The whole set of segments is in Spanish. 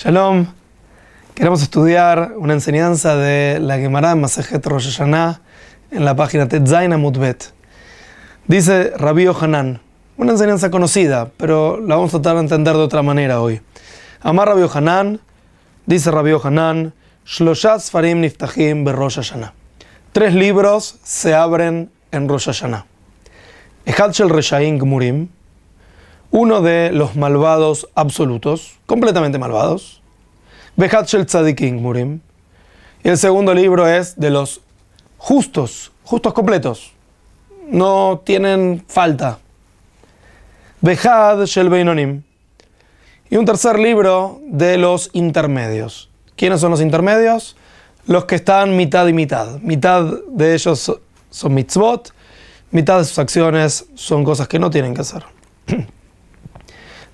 Shalom. Queremos estudiar una enseñanza de la Gemara en Masejet Rosh Hashanah en la página Tetzain Mutbet. Dice Rabbi Hanan, una enseñanza conocida, pero la vamos a tratar de entender de otra manera hoy. Amar Rabbi Hanan, dice Rabbi Hanan, Shloshat Farim Niftahim Ber Rosh Hashanah. Tres libros se abren en Rosh Hashanah. Shel Reshaim Gmurim, uno de los malvados absolutos, completamente malvados. Bejad Shel Tzadikim Murim. Y el segundo libro es de los justos, justos completos. No tienen falta. Behad Shel Beinonim. Y un tercer libro de los intermedios. ¿Quiénes son los intermedios? Los que están mitad y mitad. Mitad de ellos son mitzvot, mitad de sus acciones son cosas que no tienen que hacer.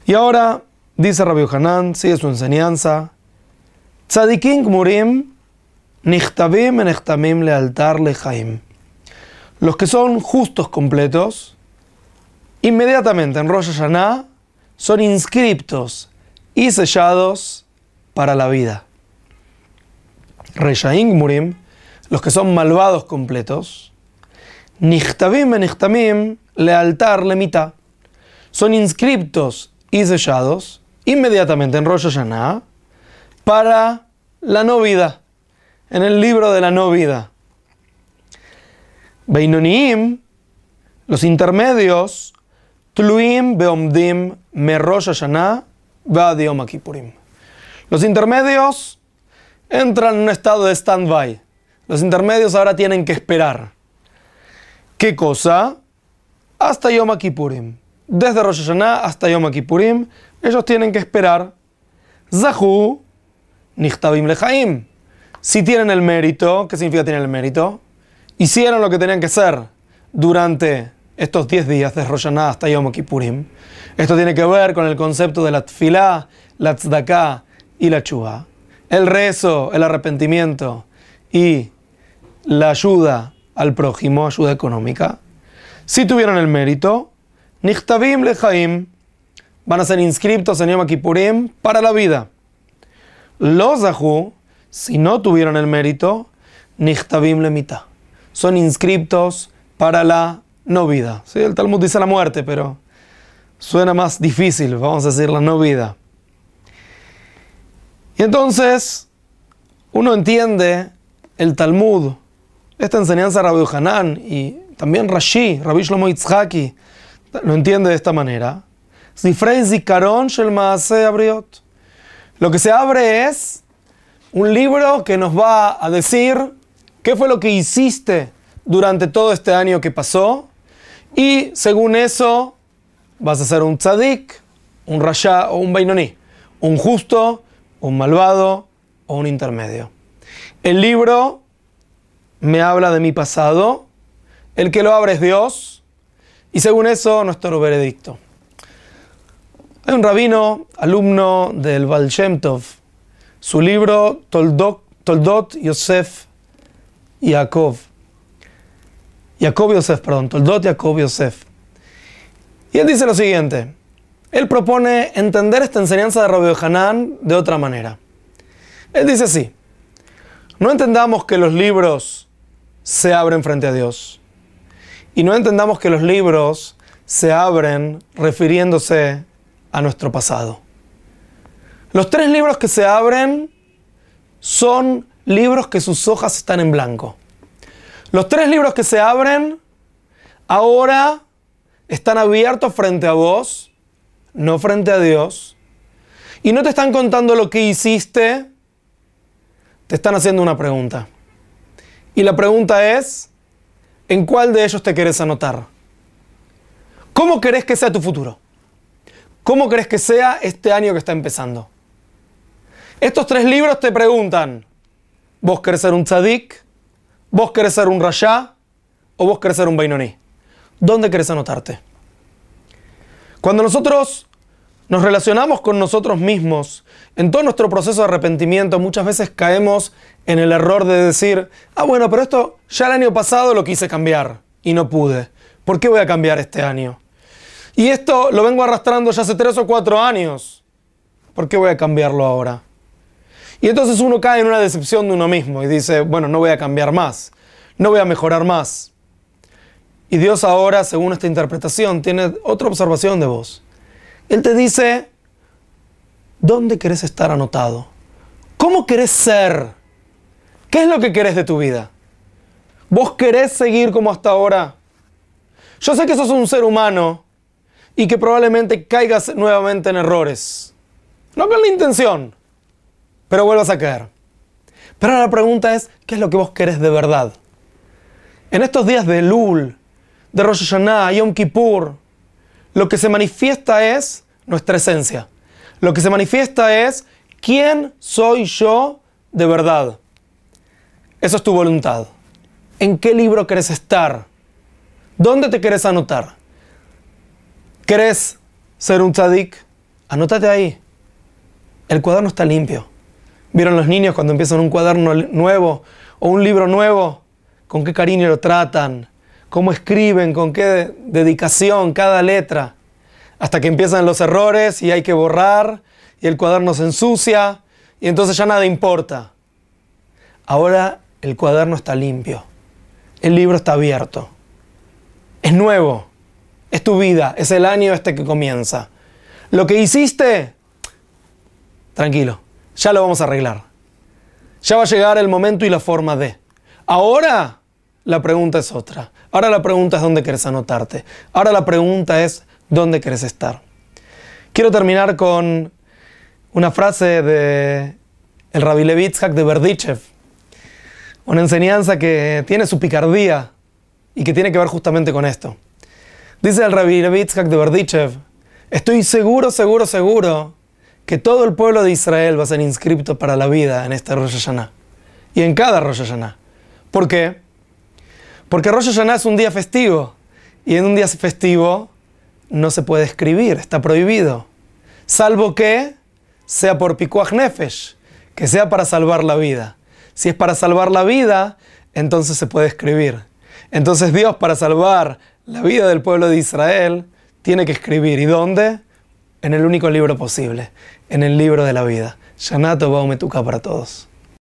Y ahora dice Rabbi Hanan, sigue su enseñanza. Tzadikim murim, nichtabim le altar Los que son justos completos, inmediatamente en Rosh Hashanah, son inscriptos y sellados para la vida. Reyaim murim, los que son malvados completos, nichtabim le altar le mitad. Son inscriptos y sellados inmediatamente en Rosh Hashanah para la no en el libro de la no vida. los intermedios, Tluim Beomdim rosh Hashanah Yom Los intermedios entran en un estado de stand-by. Los intermedios ahora tienen que esperar. ¿Qué cosa? Hasta Yom Kippurim desde Rosh Hashanah hasta Yom Kippurim, ellos tienen que esperar Zahu Nichtabim Lechaim. Si tienen el mérito, ¿qué significa tienen el mérito? Hicieron lo que tenían que hacer durante estos 10 días de Rosh Hashanah hasta Yom Kippurim. Esto tiene que ver con el concepto de la tfilá, la tzedakah y la chuva. El rezo, el arrepentimiento y la ayuda al prójimo, ayuda económica. Si tuvieron el mérito, Nichtavim lechaim van a ser inscritos en Yom Kippurim para la vida. Los Ahu, si no tuvieron el mérito, Nichtavim lemita. Son inscriptos para la no vida. Sí, el Talmud dice la muerte, pero suena más difícil, vamos a decir la no vida. Y entonces, uno entiende el Talmud, esta enseñanza de Rabbi Hanan y también Rashi, Rabbi Shlomo Itzhaki, lo entiende de esta manera. Lo que se abre es un libro que nos va a decir qué fue lo que hiciste durante todo este año que pasó y según eso vas a ser un tzadik, un rayá o un bainoní, un justo, un malvado o un intermedio. El libro me habla de mi pasado, el que lo abre es Dios, y según eso, nuestro veredicto. Hay un rabino, alumno del valchentov Su libro Toldot, Toldot Yosef Yaakov. Yosef, perdón. Toldot Yosef. Y él dice lo siguiente. Él propone entender esta enseñanza de Rabbi Hanan de otra manera. Él dice así. No entendamos que los libros se abren frente a Dios. Y no entendamos que los libros se abren refiriéndose a nuestro pasado. Los tres libros que se abren son libros que sus hojas están en blanco. Los tres libros que se abren ahora están abiertos frente a vos, no frente a Dios. Y no te están contando lo que hiciste, te están haciendo una pregunta. Y la pregunta es, ¿En cuál de ellos te querés anotar? ¿Cómo querés que sea tu futuro? ¿Cómo crees que sea este año que está empezando? Estos tres libros te preguntan, ¿vos querés ser un tzadik? ¿Vos querés ser un rayá? ¿O vos querés ser un bainoní? ¿Dónde querés anotarte? Cuando nosotros nos relacionamos con nosotros mismos, en todo nuestro proceso de arrepentimiento muchas veces caemos en el error de decir, ah bueno, pero esto ya el año pasado lo quise cambiar y no pude. ¿Por qué voy a cambiar este año? Y esto lo vengo arrastrando ya hace tres o cuatro años. ¿Por qué voy a cambiarlo ahora? Y entonces uno cae en una decepción de uno mismo y dice, bueno, no voy a cambiar más, no voy a mejorar más. Y Dios ahora, según esta interpretación, tiene otra observación de vos. Él te dice, ¿dónde querés estar anotado? ¿Cómo querés ser? ¿Qué es lo que querés de tu vida? ¿Vos querés seguir como hasta ahora? Yo sé que sos un ser humano y que probablemente caigas nuevamente en errores. No con la intención, pero vuelvas a caer. Pero la pregunta es, ¿qué es lo que vos querés de verdad? En estos días de Lul, de Rosh Hashanah, Yom Kippur, lo que se manifiesta es nuestra esencia. Lo que se manifiesta es quién soy yo de verdad. Eso es tu voluntad. ¿En qué libro querés estar? ¿Dónde te querés anotar? ¿Querés ser un tzadik? Anótate ahí. El cuaderno está limpio. ¿Vieron los niños cuando empiezan un cuaderno nuevo o un libro nuevo? ¿Con qué cariño lo tratan? cómo escriben, con qué dedicación cada letra, hasta que empiezan los errores y hay que borrar y el cuaderno se ensucia y entonces ya nada importa. Ahora el cuaderno está limpio, el libro está abierto, es nuevo, es tu vida, es el año este que comienza. Lo que hiciste, tranquilo, ya lo vamos a arreglar. Ya va a llegar el momento y la forma de. Ahora la pregunta es otra. Ahora la pregunta es dónde quieres anotarte. Ahora la pregunta es dónde quieres estar. Quiero terminar con una frase de el Rabbi Levitzhak de Berdichev. Una enseñanza que tiene su picardía y que tiene que ver justamente con esto. Dice el Rabbi Levitzhak de Berdichev, estoy seguro, seguro, seguro que todo el pueblo de Israel va a ser inscripto para la vida en esta Rosh Hashanah. Y en cada Rosh Hashanah. ¿Por qué? Porque Rosh Hashanah es un día festivo. Y en un día festivo no se puede escribir, está prohibido. Salvo que sea por Pikuach Nefesh, que sea para salvar la vida. Si es para salvar la vida, entonces se puede escribir. Entonces Dios, para salvar la vida del pueblo de Israel, tiene que escribir. ¿Y dónde? En el único libro posible, en el libro de la vida. Yanato Baumetuka para todos.